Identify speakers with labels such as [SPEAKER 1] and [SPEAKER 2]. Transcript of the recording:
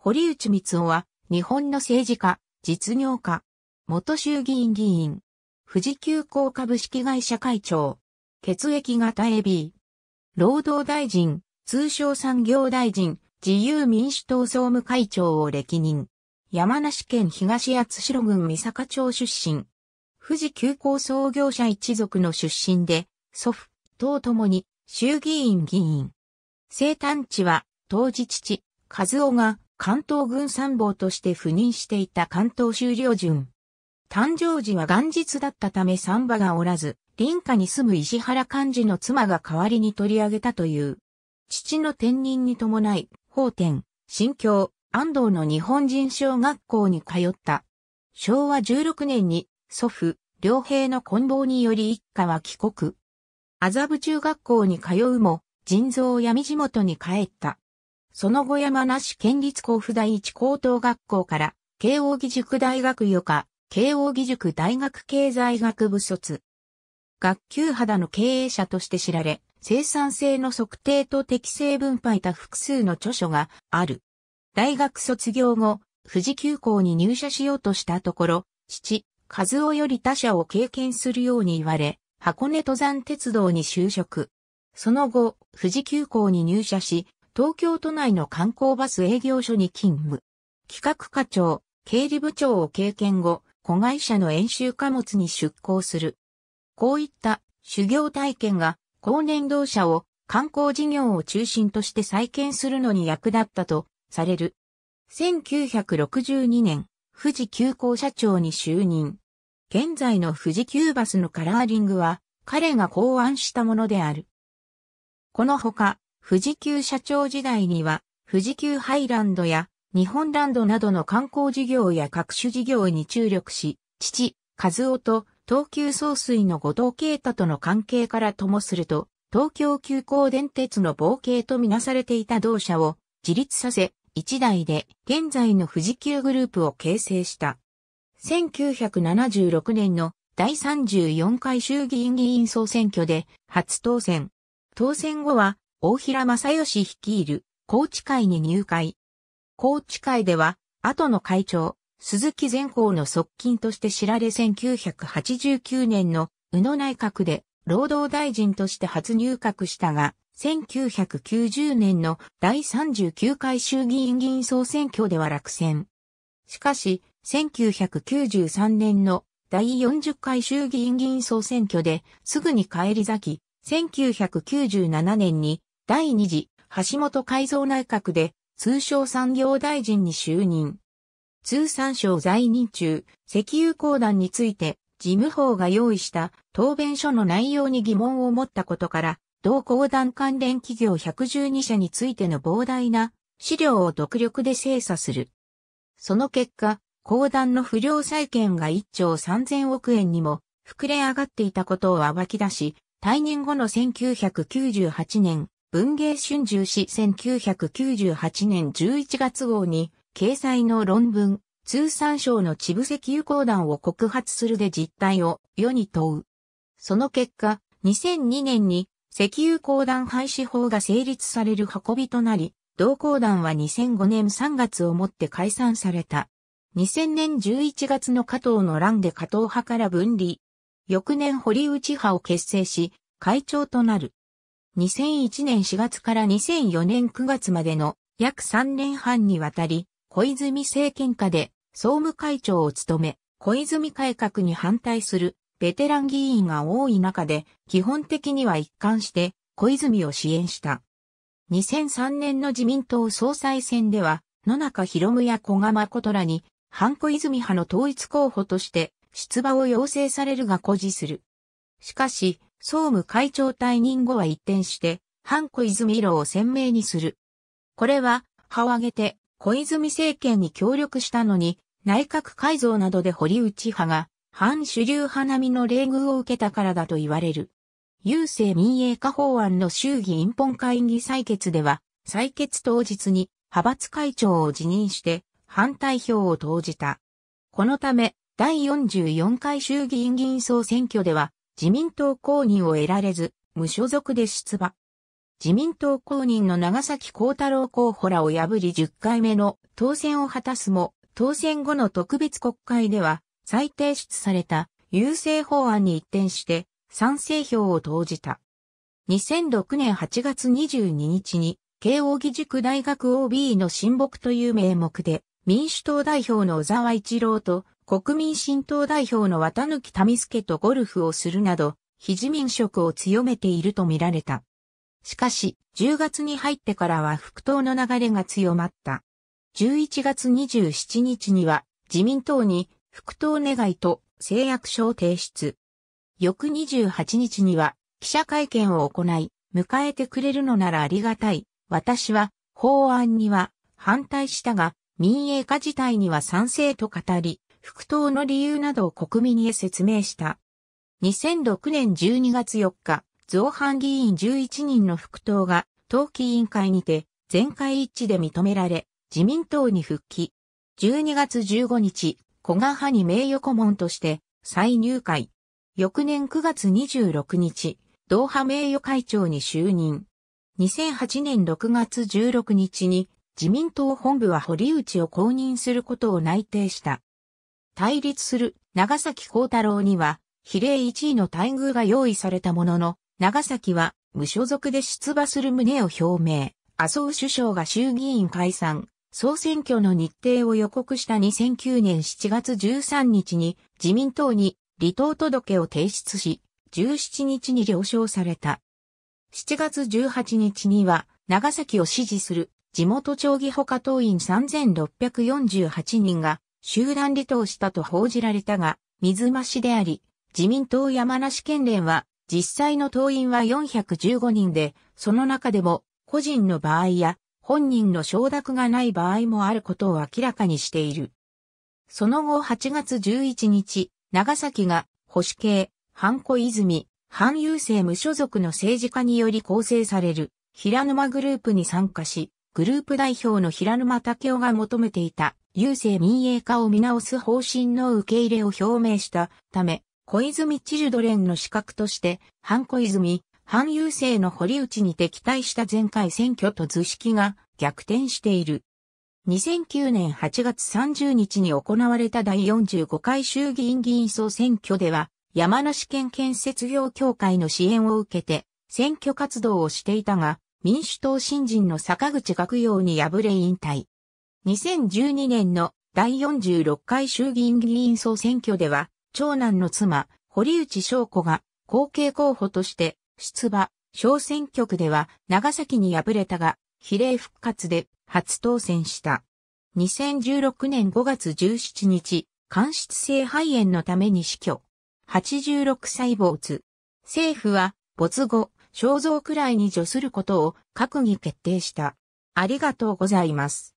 [SPEAKER 1] 堀内光雄は、日本の政治家、実業家、元衆議院議員、富士急行株式会社会長、血液型 AB、労働大臣、通商産業大臣、自由民主党総務会長を歴任。山梨県東八代郡三坂町出身。富士急行創業者一族の出身で、祖父、党ともに衆議院議員。生誕地は、当時父、和夫が関東軍参謀として赴任していた関東修了順。誕生時は元日だったため三馬がおらず、林家に住む石原幹事の妻が代わりに取り上げたという。父の転任に伴い、法典、新教、安藤の日本人小学校に通った。昭和16年に祖父、両兵の棍棒により一家は帰国。麻布中学校に通うも、腎臓闇地元に帰った。その後山梨県立甲府第一高等学校から、慶応義塾大学予科、慶応義塾大学経済学部卒。学級肌の経営者として知られ、生産性の測定と適正分配た複数の著書がある。大学卒業後、富士急行に入社しようとしたところ、父、和夫より他者を経験するように言われ、箱根登山鉄道に就職。その後、富士急行に入社し、東京都内の観光バス営業所に勤務。企画課長、経理部長を経験後、子会社の演習貨物に出向する。こういった修行体験が、高年同社を観光事業を中心として再建するのに役立ったとされる。1962年、富士急行社長に就任。現在の富士急バスのカラーリングは、彼が考案したものである。このほか、富士急社長時代には、富士急ハイランドや日本ランドなどの観光事業や各種事業に注力し、父、和夫と東急総水の後藤啓太との関係からともすると、東京急行電鉄の冒険とみなされていた同社を自立させ、一代で現在の富士急グループを形成した。1976年の第34回衆議院議員総選挙で初当選。当選後は大平正義率いる高知会に入会。高知会では、後の会長、鈴木善光の側近として知られ1989年の宇野内閣で労働大臣として初入閣したが、1990年の第39回衆議院議員総選挙では落選。しかし、1993年の第40回衆議院議員総選挙ですぐに返り咲き、1997年に第2次、橋本改造内閣で、通商産業大臣に就任。通産省在任中、石油公団について、事務法が用意した答弁書の内容に疑問を持ったことから、同公団関連企業112社についての膨大な資料を独力で精査する。その結果、公団の不良債権が1兆3000億円にも膨れ上がっていたことを暴き出し、退任後の1998年、文芸春秋史1998年11月号に、掲載の論文、通産省の地部石油公団を告発するで実態を世に問う。その結果、2002年に石油公団廃止法が成立される運びとなり、同公団は2005年3月をもって解散された。2000年11月の加藤の乱で加藤派から分離。翌年堀内派を結成し、会長となる。2001年4月から2004年9月までの約3年半にわたり、小泉政権下で総務会長を務め、小泉改革に反対するベテラン議員が多い中で、基本的には一貫して小泉を支援した。2003年の自民党総裁選では、野中博夢や小賀誠らに、反小泉派の統一候補として出馬を要請されるが固辞する。しかし、総務会長退任後は一転して、ハン小泉色を鮮明にする。これは、派を挙げて、小泉政権に協力したのに、内閣改造などで堀内派が、反主流派並みの礼遇を受けたからだと言われる。郵政民営化法案の衆議院本会議採決では、採決当日に派閥会長を辞任して反対票を投じた。このため、第44回衆議院議員総選挙では、自民党公認を得られず、無所属で出馬。自民党公認の長崎幸太郎候補らを破り10回目の当選を果たすも、当選後の特別国会では、再提出された優勢法案に一転して、賛成票を投じた。2006年8月22日に、慶応義塾大学 OB の親睦という名目で、民主党代表の小沢一郎と国民新党代表の綿貫民助とゴルフをするなど、非自民色を強めていると見られた。しかし、10月に入ってからは復党の流れが強まった。11月27日には、自民党に復党願いと誓約書を提出。翌28日には、記者会見を行い、迎えてくれるのならありがたい。私は、法案には反対したが、民営化自体には賛成と語り、復党の理由などを国民へ説明した。2006年12月4日、造反議員11人の復党が、党紀委員会にて、全会一致で認められ、自民党に復帰。12月15日、小賀派に名誉顧問として、再入会。翌年9月26日、同派名誉会長に就任。2008年6月16日に自民党本部は堀内を公認することを内定した。対立する長崎幸太郎には比例1位の待遇が用意されたものの、長崎は無所属で出馬する旨を表明。麻生首相が衆議院解散、総選挙の日程を予告した2009年7月13日に自民党に離党届を提出し、17日に了承された。7月18日には長崎を支持する地元町議他党員3648人が集団離党したと報じられたが、水増しであり、自民党山梨県連は、実際の党員は415人で、その中でも、個人の場合や、本人の承諾がない場合もあることを明らかにしている。その後8月11日、長崎が保守系、半子泉、半優勢無所属の政治家により構成される平沼グループに参加し、グループ代表の平沼武雄が求めていた郵政民営化を見直す方針の受け入れを表明したため、小泉チルドレンの資格として、反小泉、反郵政の堀内に敵対した前回選挙と図式が逆転している。2009年8月30日に行われた第45回衆議院議員総選挙では、山梨県建設業協会の支援を受けて、選挙活動をしていたが、民主党新人の坂口学洋に敗れ引退。2012年の第46回衆議院議員総選挙では、長男の妻、堀内翔子が後継候補として出馬、小選挙区では長崎に敗れたが、比例復活で初当選した。2016年5月17日、間質性肺炎のために死去。86歳没。政府は、没後、肖像くらいに除することを閣議決定した。ありがとうございます。